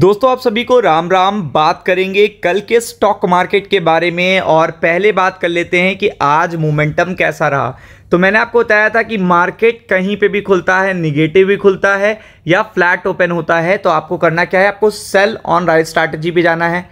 दोस्तों आप सभी को राम राम बात करेंगे कल के स्टॉक मार्केट के बारे में और पहले बात कर लेते हैं कि आज मोमेंटम कैसा रहा तो मैंने आपको बताया था कि मार्केट कहीं पे भी खुलता है निगेटिव भी खुलता है या फ्लैट ओपन होता है तो आपको करना क्या है आपको सेल ऑन राइट स्ट्रैटेजी पे जाना है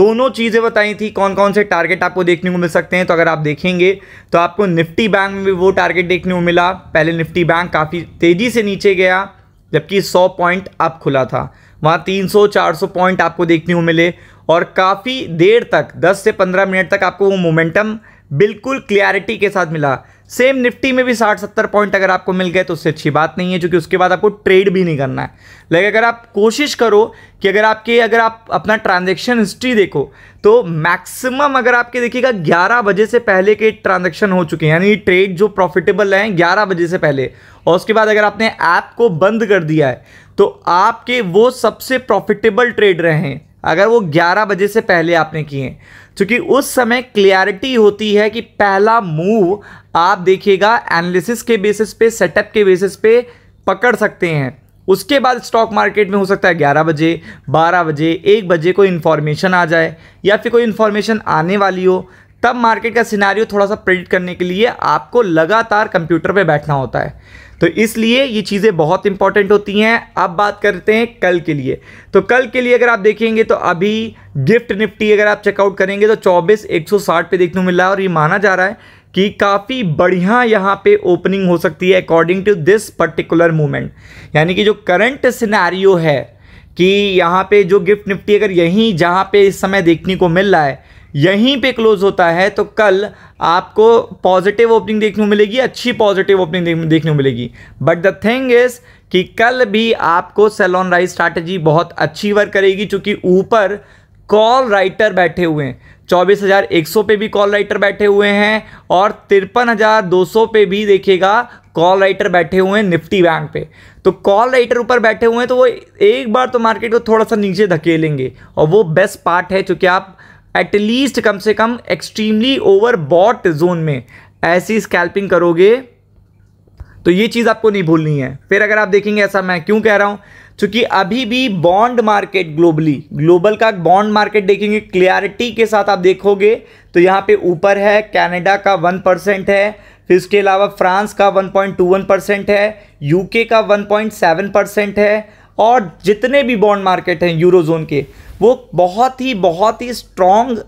दोनों चीज़ें बताई थी कौन कौन से टारगेट आपको देखने को मिल सकते हैं तो अगर आप देखेंगे तो आपको निफ्टी बैंक में भी वो टारगेट देखने को मिला पहले निफ्टी बैंक काफ़ी तेज़ी से नीचे गया जबकि सौ पॉइंट अप खुला था वहाँ 300-400 पॉइंट आपको देखने को मिले और काफ़ी देर तक 10 से 15 मिनट तक आपको वो मोमेंटम बिल्कुल क्लियरिटी के साथ मिला सेम निफ्टी में भी साठ सत्तर पॉइंट अगर आपको मिल गए तो उससे अच्छी बात नहीं है क्योंकि उसके बाद आपको ट्रेड भी नहीं करना है लेकिन अगर आप कोशिश करो कि अगर आपके अगर आप अपना ट्रांजेक्शन हिस्ट्री देखो तो मैक्सिमम अगर आपके देखिएगा ग्यारह बजे से पहले के ट्रांजेक्शन हो चुके हैं यानी ट्रेड जो प्रॉफिटेबल हैं ग्यारह बजे से पहले और उसके बाद अगर आपने ऐप को बंद कर दिया है तो आपके वो सबसे प्रॉफिटेबल ट्रेड रहे हैं अगर वो 11 बजे से पहले आपने किए हैं क्योंकि उस समय क्लियरिटी होती है कि पहला मूव आप देखिएगा एनालिसिस के बेसिस पे सेटअप के बेसिस पे पकड़ सकते हैं उसके बाद स्टॉक मार्केट में हो सकता है 11 बजे 12 बजे 1 बजे कोई इन्फॉर्मेशन आ जाए या फिर कोई इन्फॉर्मेशन आने वाली हो तब मार्केट का सिनारियो थोड़ा सा प्रेडिक्ट करने के लिए आपको लगातार कंप्यूटर पे बैठना होता है तो इसलिए ये चीज़ें बहुत इंपॉर्टेंट होती हैं अब बात करते हैं कल के लिए तो कल के लिए अगर आप देखेंगे तो अभी गिफ्ट निफ्टी अगर आप चेकआउट करेंगे तो चौबीस एक सौ साठ पे देखने को मिल रहा है और ये माना जा रहा है कि काफ़ी बढ़िया यहाँ पे ओपनिंग हो सकती है according to this particular movement यानी कि जो करंट सिनारियो है कि यहाँ पे जो गिफ्ट निफ्टी अगर यहीं जहाँ पे इस समय देखने को मिल रहा है यहीं पे क्लोज होता है तो कल आपको पॉजिटिव ओपनिंग देखने को मिलेगी अच्छी पॉजिटिव ओपनिंग देखने को मिलेगी बट द थिंग इज़ कि कल भी आपको सेल ऑन राइज स्ट्रैटेजी बहुत अच्छी वर्क करेगी चूँकि ऊपर कॉल राइटर बैठे हुए हैं चौबीस हज़ार एक सौ पे भी कॉल राइटर बैठे हुए हैं और तिरपन हज़ार दो सौ पे भी देखिएगा कॉल राइटर बैठे हुए हैं निफ्टी बैंक पे तो कॉल राइटर ऊपर बैठे हुए हैं तो वो एक बार तो मार्केट को थोड़ा सा नीचे धकेलेंगे और वो बेस्ट पार्ट है चूँकि आप एटलीस्ट कम से कम एक्सट्रीमली ओवर बॉट जोन में ऐसी स्कैल्पिंग करोगे तो ये चीज़ आपको नहीं भूलनी है फिर अगर आप देखेंगे ऐसा मैं क्यों कह रहा हूँ क्योंकि अभी भी बॉन्ड मार्केट ग्लोबली ग्लोबल का बॉन्ड मार्केट देखेंगे क्लियरिटी के साथ आप देखोगे तो यहाँ पे ऊपर है कनाडा का वन परसेंट है फिर उसके अलावा फ्रांस का 1.21 परसेंट है यूके का 1.7 परसेंट है और जितने भी बॉन्ड मार्केट हैं यूरो जोन के वो बहुत ही बहुत ही स्ट्रॉन्ग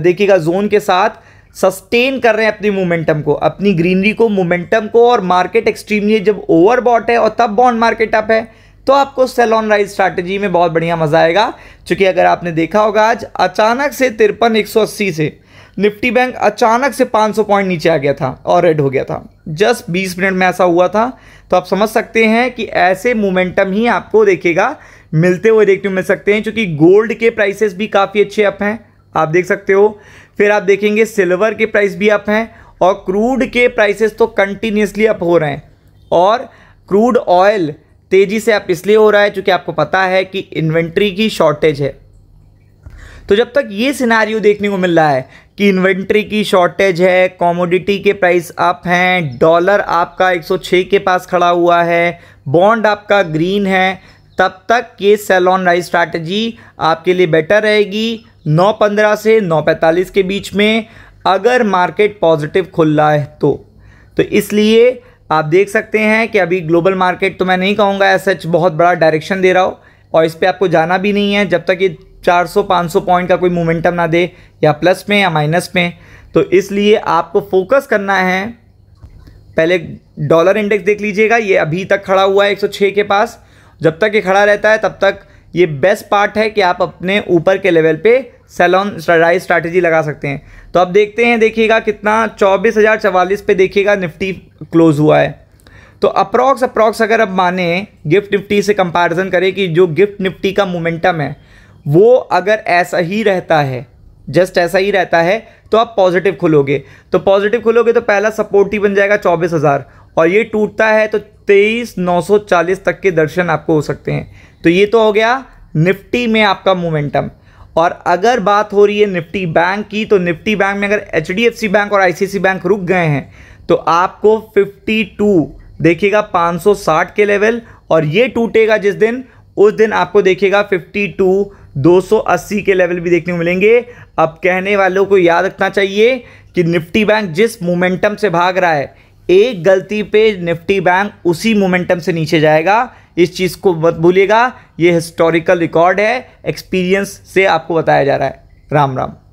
देखिएगा जोन के साथ सस्टेन कर रहे हैं अपनी मोमेंटम को अपनी ग्रीनरी को मोमेंटम को और मार्केट एक्सट्रीमली जब ओवरबॉट है और तब बॉन्ड मार्केट अप है तो आपको सेल ऑन राइज स्ट्रैटेजी में बहुत बढ़िया मजा आएगा क्योंकि अगर आपने देखा होगा आज अचानक से तिरपन एक से निफ्टी बैंक अचानक से 500 पॉइंट नीचे आ गया था और रेड हो गया था जस्ट 20 मिनट में ऐसा हुआ था तो आप समझ सकते हैं कि ऐसे मोमेंटम ही आपको देखेगा मिलते हुए देखने मिल सकते हैं क्योंकि गोल्ड के प्राइसेस भी काफ़ी अच्छे अप हैं आप देख सकते हो फिर आप देखेंगे सिल्वर के प्राइस भी अप हैं और क्रूड के प्राइसेस तो कंटिन्यूसली अप हो रहे हैं और क्रूड ऑयल तेज़ी से अप इसलिए हो रहा है क्योंकि आपको पता है कि इन्वेंट्री की शॉर्टेज है तो जब तक ये सिनारियो देखने को मिल रहा है कि इन्वेंट्री की शॉर्टेज है कॉमोडिटी के प्राइस अप हैं डॉलर आपका 106 के पास खड़ा हुआ है बॉन्ड आपका ग्रीन है तब तक ये सेल ऑन राइज स्ट्रैटेजी आपके लिए बेटर रहेगी 9.15 से 9.45 के बीच में अगर मार्केट पॉजिटिव खुल रहा है तो तो इसलिए आप देख सकते हैं कि अभी ग्लोबल मार्केट तो मैं नहीं कहूँगा ऐसा सच बहुत बड़ा डायरेक्शन दे रहा हो और इस पर आपको जाना भी नहीं है जब तक ये 400-500 पॉइंट का कोई मोमेंटम ना दे या प्लस में या माइनस में तो इसलिए आपको फोकस करना है पहले डॉलर इंडेक्स देख लीजिएगा ये अभी तक खड़ा हुआ है 106 के पास जब तक ये खड़ा रहता है तब तक ये बेस्ट पार्ट है कि आप अपने ऊपर के लेवल पे सेलॉन राइज स्ट्रैटेजी लगा सकते हैं तो अब देखते हैं देखिएगा कितना चौबीस हज़ार चवालीस पे देखिएगा निफ्टी क्लोज हुआ है तो अप्रॉक्स अप्रॉक्स अगर अब माने गिफ्ट निफ्टी से कंपैरिजन करें कि जो गिफ्ट निफ्टी का मोमेंटम है वो अगर ऐसा ही रहता है जस्ट ऐसा ही रहता है तो आप पॉजिटिव खुलोगे तो पॉजिटिव खुलोगे तो पहला सपोर्ट ही बन जाएगा चौबीस हज़ार और ये टूटता है तो तेईस नौ सौ चालीस तक के दर्शन आपको हो सकते हैं तो ये तो हो गया निफ्टी में आपका मोमेंटम और अगर बात हो रही है निफ्टी बैंक की तो निफ्टी बैंक में अगर एच बैंक और आई बैंक रुक गए हैं तो आपको फिफ्टी टू देखिएगा पाँच सौ साठ के लेवल और ये टूटेगा जिस दिन उस दिन आपको देखिएगा फिफ्टी टू 280 के लेवल भी देखने को मिलेंगे अब कहने वालों को याद रखना चाहिए कि निफ्टी बैंक जिस मोमेंटम से भाग रहा है एक गलती पे निफ्टी बैंक उसी मोमेंटम से नीचे जाएगा इस चीज़ को मत भूलिएगा ये हिस्टोरिकल रिकॉर्ड है एक्सपीरियंस से आपको बताया जा रहा है राम राम